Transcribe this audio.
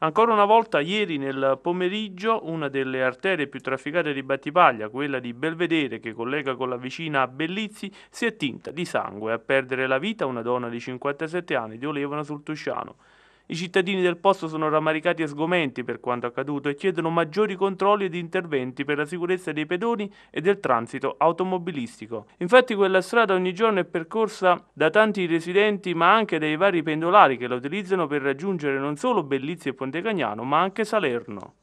Ancora una volta, ieri nel pomeriggio, una delle arterie più trafficate di Battipaglia, quella di Belvedere che collega con la vicina Bellizzi, si è tinta di sangue a perdere la vita una donna di 57 anni di Olevano sul Tusciano. I cittadini del posto sono rammaricati e sgomenti per quanto accaduto e chiedono maggiori controlli ed interventi per la sicurezza dei pedoni e del transito automobilistico. Infatti quella strada ogni giorno è percorsa da tanti residenti ma anche dai vari pendolari che la utilizzano per raggiungere non solo Bellizio e Pontecagnano ma anche Salerno.